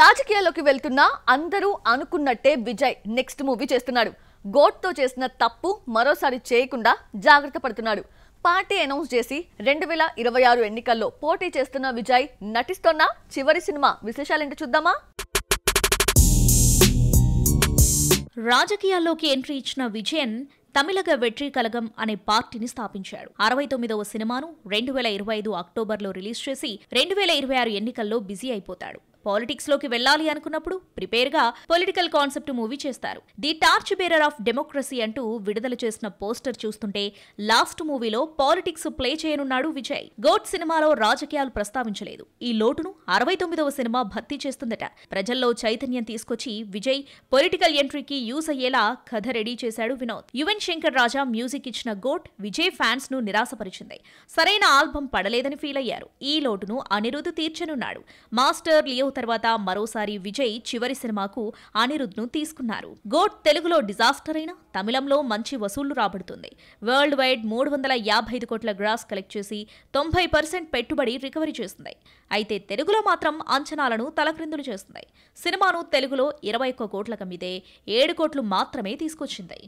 రాజకీయాల్లోకి వెళ్తున్నా అందరూ అనుకున్నట్టే విజయ్ నెక్స్ట్ మూవీ చేస్తున్నాడు గోట్తో చేసిన తప్పు మరోసారి చేయకుండా జాగ్రత్త పడుతున్నాడు పార్టీ అనౌన్స్ చేసి రెండు వేల ఇరవై ఆరు ఎన్నికల్లో పోటీ చేస్తున్న విజయ్ నటిస్తున్న చివరి సినిమా విశేషాలేంటో చూద్దామా రాజకీయాల్లోకి ఎంట్రీ ఇచ్చిన విజయన్ తమిళగ వెట్రి కలగం అనే పార్టీని స్థాపించాడు అరవై తొమ్మిదవ సినిమాను రెండు వేల ఇరవై ఐదు అక్టోబర్లో రిలీజ్ చేసి రెండు వేల ఇరవై ఆరు ఎన్నికల్లో బిజీ అయిపోతాడు పాలిటిక్స్ లోకి వెళ్ళాలి అనుకున్నప్పుడు ప్రిపేర్ గా పొలిటికల్ కాన్సెప్ట్ మూవీ చేస్తారు the torch bearer of democracy అంటూ విడుదల చేసిన పోస్టర్ చూస్తుంటే లాస్ట్ మూవీలో పాలిటిక్స్ ప్లే చేయనున్నాడు విజయ్ గోట్ సినిమాలో రాజకీయాలు ప్రస్తావించలేదు ఈ లోటును అరవై తొమ్మిదవ సినిమా భర్తీ చేస్తుందట ప్రజల్లో చైతన్యం తీసుకొచ్చి విజయ్ పొలిటికల్ ఎంట్రీకి యూస్ అయ్యేలా కథ రెడీ చేశాడు వినోద్ యువన్ శంకర్ రాజా మ్యూజిక్ ఇచ్చిన గోట్ విజయ్ ఫ్యాన్స్ ను నిరాశపరిచింది సరైన ఆల్బం పడలేదని ఫీల్ అయ్యారు ఈ లోటును అనిరుద్ధ్ తీర్చనున్నాడు మాస్టర్ లియో తర్వాత మరోసారి విజయ్ చివరి సినిమాకు అనిరుద్ను తీసుకున్నారు గోట్ తెలుగులో డిజాస్టర్ అయినా తమిళంలో మంచి వసూళ్లు రాబడుతుంది వరల్డ్ వైడ్ మూడు వందల యాభై ఐదు కోట్ల గ్రాస్ కలెక్ట్ చేసి తొంభై పర్సెంట్ పెట్టుబడి రికవరీ చేస్తుంది అయితే తెలుగులో మాత్రం అంచనాలను తలక్రిందులు చేస్తుంది సినిమాను తెలుగులో ఇరవై ఒక్క కోట్లకు మీదే ఏడు కోట్లు మాత్రమే తీసుకొచ్చింది